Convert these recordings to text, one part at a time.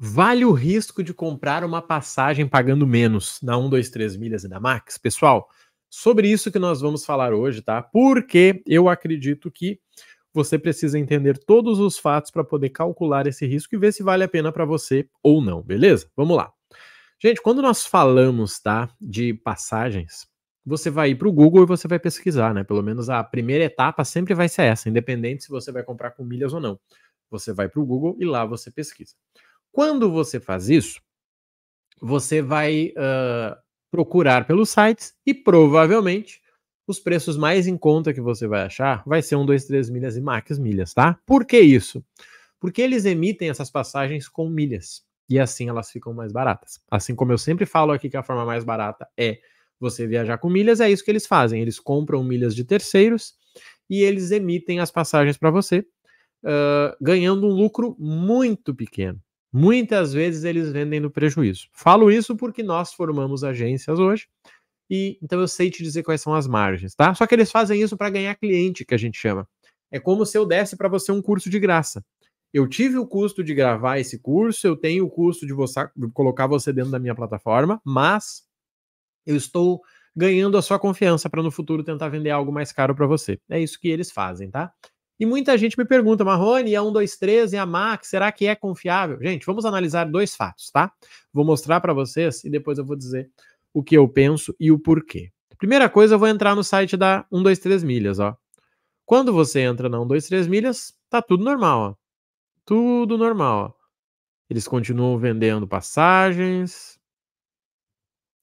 Vale o risco de comprar uma passagem pagando menos na 1, 2, 3 milhas e na Max? Pessoal, sobre isso que nós vamos falar hoje, tá? Porque eu acredito que você precisa entender todos os fatos para poder calcular esse risco e ver se vale a pena para você ou não, beleza? Vamos lá. Gente, quando nós falamos, tá, de passagens, você vai ir para o Google e você vai pesquisar, né? Pelo menos a primeira etapa sempre vai ser essa, independente se você vai comprar com milhas ou não. Você vai para o Google e lá você pesquisa. Quando você faz isso, você vai uh, procurar pelos sites e provavelmente os preços mais em conta que você vai achar vai ser um, dois, três milhas e Max milhas, tá? Por que isso? Porque eles emitem essas passagens com milhas e assim elas ficam mais baratas. Assim como eu sempre falo aqui que a forma mais barata é você viajar com milhas, é isso que eles fazem. Eles compram milhas de terceiros e eles emitem as passagens para você, uh, ganhando um lucro muito pequeno. Muitas vezes eles vendem no prejuízo. Falo isso porque nós formamos agências hoje e então eu sei te dizer quais são as margens, tá? Só que eles fazem isso para ganhar cliente, que a gente chama. É como se eu desse para você um curso de graça. Eu tive o custo de gravar esse curso, eu tenho o custo de você, colocar você dentro da minha plataforma, mas eu estou ganhando a sua confiança para no futuro tentar vender algo mais caro para você. É isso que eles fazem, tá? E muita gente me pergunta, Marrone, a 123 e a Max, será que é confiável? Gente, vamos analisar dois fatos, tá? Vou mostrar para vocês e depois eu vou dizer o que eu penso e o porquê. Primeira coisa, eu vou entrar no site da 123 milhas, ó. Quando você entra na 123 milhas, tá tudo normal, ó. Tudo normal, ó. Eles continuam vendendo passagens.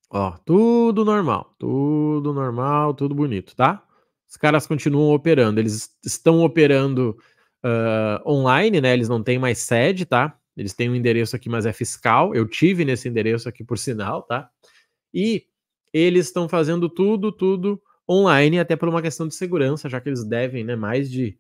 Ó, tudo normal, tudo normal, tudo bonito, tá? os caras continuam operando. Eles estão operando uh, online, né? Eles não têm mais sede, tá? Eles têm um endereço aqui, mas é fiscal. Eu tive nesse endereço aqui, por sinal, tá? E eles estão fazendo tudo, tudo online, até por uma questão de segurança, já que eles devem, né? Mais de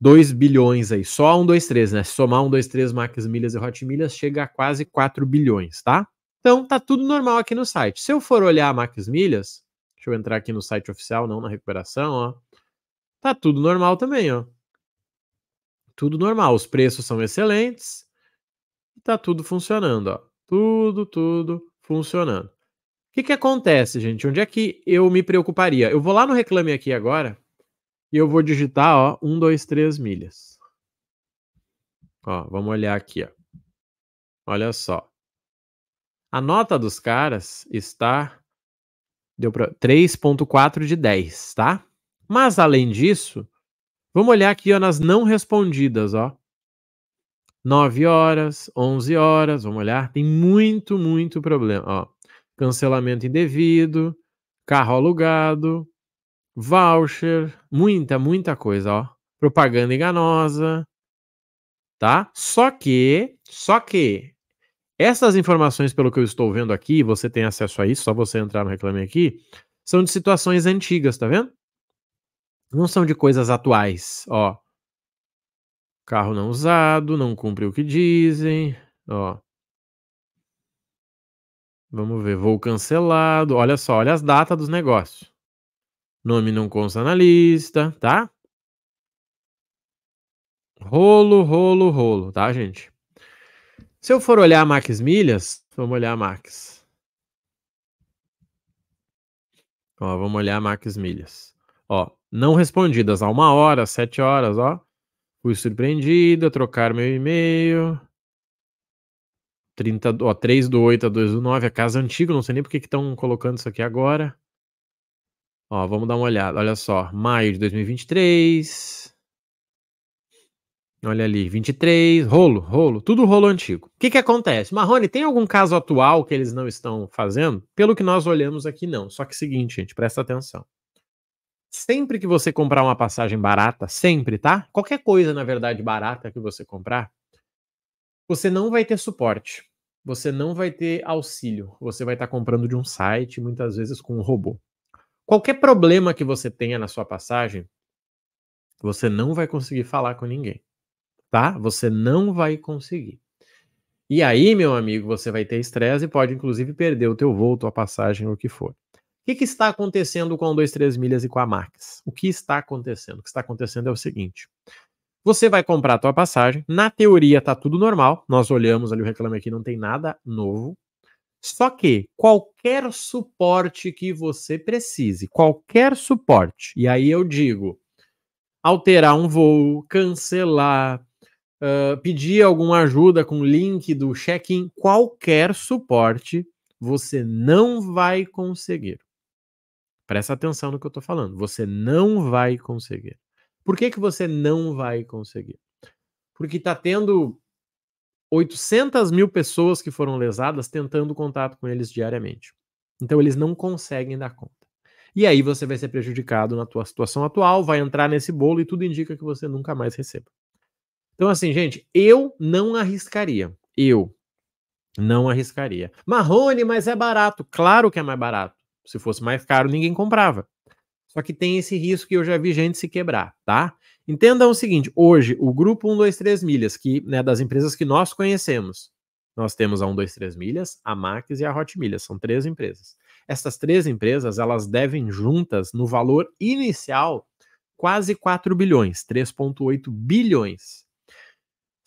2 bilhões aí. Só 1, 2, 3, né? Se somar 1, 2, 3, Max Milhas e Hot Milhas, chega a quase 4 bilhões, tá? Então, tá tudo normal aqui no site. Se eu for olhar a Max Milhas, Deixa eu entrar aqui no site oficial, não na recuperação, ó. Tá tudo normal também, ó. Tudo normal, os preços são excelentes. Tá tudo funcionando, ó. Tudo, tudo funcionando. O que que acontece, gente? Onde é que eu me preocuparia? Eu vou lá no Reclame Aqui agora e eu vou digitar, ó, 1, 2, 3 milhas. Ó, vamos olhar aqui, ó. Olha só. A nota dos caras está Deu para 3.4 de 10, tá? Mas além disso, vamos olhar aqui ó, nas não respondidas, ó. 9 horas, 11 horas, vamos olhar, tem muito, muito problema, ó. Cancelamento indevido, carro alugado, voucher, muita, muita coisa, ó. Propaganda enganosa, tá? Só que, só que essas informações, pelo que eu estou vendo aqui, você tem acesso a isso, só você entrar no Reclame Aqui, são de situações antigas, tá vendo? Não são de coisas atuais, ó. Carro não usado, não cumpre o que dizem, ó. Vamos ver, voo cancelado, olha só, olha as datas dos negócios. Nome não consta na lista, tá? Rolo, rolo, rolo, tá, gente? Se eu for olhar a Max Milhas, vamos olhar a Max. Ó, vamos olhar a Max Milhas. Ó, não respondidas a uma hora, sete horas, ó. Fui surpreendida, trocar meu e-mail. 30, ó, 3 do 8 a 2 do 9, a casa antiga, não sei nem por que estão colocando isso aqui agora. Ó, vamos dar uma olhada, olha só, maio de 2023, Olha ali, 23, rolo, rolo, tudo rolo antigo. O que, que acontece? Marrone, tem algum caso atual que eles não estão fazendo? Pelo que nós olhamos aqui, não. Só que é seguinte, gente, presta atenção. Sempre que você comprar uma passagem barata, sempre, tá? Qualquer coisa, na verdade, barata que você comprar, você não vai ter suporte. Você não vai ter auxílio. Você vai estar tá comprando de um site, muitas vezes com um robô. Qualquer problema que você tenha na sua passagem, você não vai conseguir falar com ninguém tá? Você não vai conseguir. E aí, meu amigo, você vai ter estresse e pode, inclusive, perder o teu voo, tua passagem, o que for. O que, que está acontecendo com o 23 milhas e com a Max? O que está acontecendo? O que está acontecendo é o seguinte. Você vai comprar a tua passagem, na teoria tá tudo normal, nós olhamos ali o reclame aqui, não tem nada novo. Só que qualquer suporte que você precise, qualquer suporte, e aí eu digo, alterar um voo, cancelar, uh, pedir alguma ajuda com link do check-in, qualquer suporte, você não vai conseguir. Presta atenção no que eu estou falando. Você não vai conseguir. Por que, que você não vai conseguir? Porque está tendo 800 mil pessoas que foram lesadas tentando contato com eles diariamente. Então eles não conseguem dar conta. E aí você vai ser prejudicado na tua situação atual, vai entrar nesse bolo e tudo indica que você nunca mais receba. Então, assim, gente, eu não arriscaria. Eu não arriscaria. Marrone, mas é barato. Claro que é mais barato. Se fosse mais caro, ninguém comprava. Só que tem esse risco que eu já vi gente se quebrar, tá? Entendam o seguinte: hoje, o grupo 123 Milhas, que né, das empresas que nós conhecemos, nós temos a 123 Milhas, a Max e a Hot Milhas, são três empresas. Essas três empresas, elas devem juntas, no valor inicial, quase 4 bilhões, 3,8 bilhões.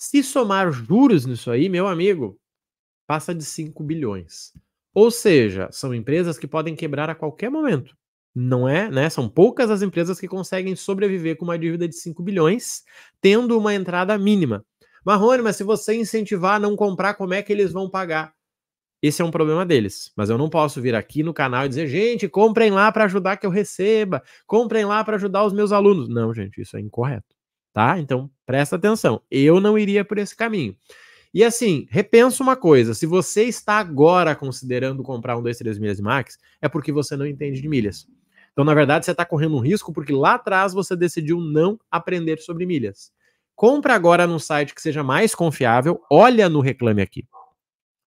Se somar juros nisso aí, meu amigo, passa de 5 bilhões. Ou seja, são empresas que podem quebrar a qualquer momento. Não é, né? São poucas as empresas que conseguem sobreviver com uma dívida de 5 bilhões, tendo uma entrada mínima. Marrone, mas se você incentivar a não comprar, como é que eles vão pagar? Esse é um problema deles. Mas eu não posso vir aqui no canal e dizer, gente, comprem lá para ajudar que eu receba, comprem lá para ajudar os meus alunos. Não, gente, isso é incorreto tá? Então presta atenção. Eu não iria por esse caminho. E assim, repensa uma coisa: se você está agora considerando comprar um 2, milhas de max, é porque você não entende de milhas. Então, na verdade, você está correndo um risco porque lá atrás você decidiu não aprender sobre milhas. Compra agora num site que seja mais confiável, olha no Reclame Aqui.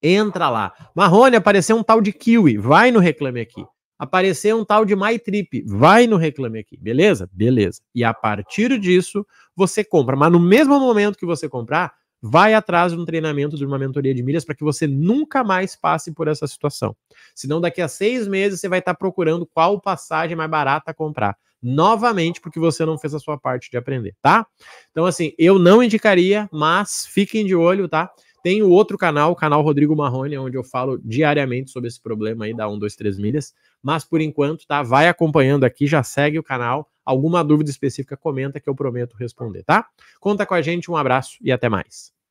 Entra lá. Marrone, apareceu um tal de Kiwi, vai no Reclame Aqui aparecer um tal de MyTrip. Vai no Reclame Aqui, beleza? Beleza. E a partir disso, você compra. Mas no mesmo momento que você comprar, vai atrás de um treinamento, de uma mentoria de milhas, para que você nunca mais passe por essa situação. Senão, daqui a seis meses, você vai estar tá procurando qual passagem mais barata comprar. Novamente, porque você não fez a sua parte de aprender, tá? Então, assim, eu não indicaria, mas fiquem de olho, tá? Tem o outro canal, o canal Rodrigo Marrone, onde eu falo diariamente sobre esse problema aí da 1, 2, 3 milhas. Mas por enquanto, tá? Vai acompanhando aqui, já segue o canal. Alguma dúvida específica, comenta que eu prometo responder, tá? Conta com a gente, um abraço e até mais.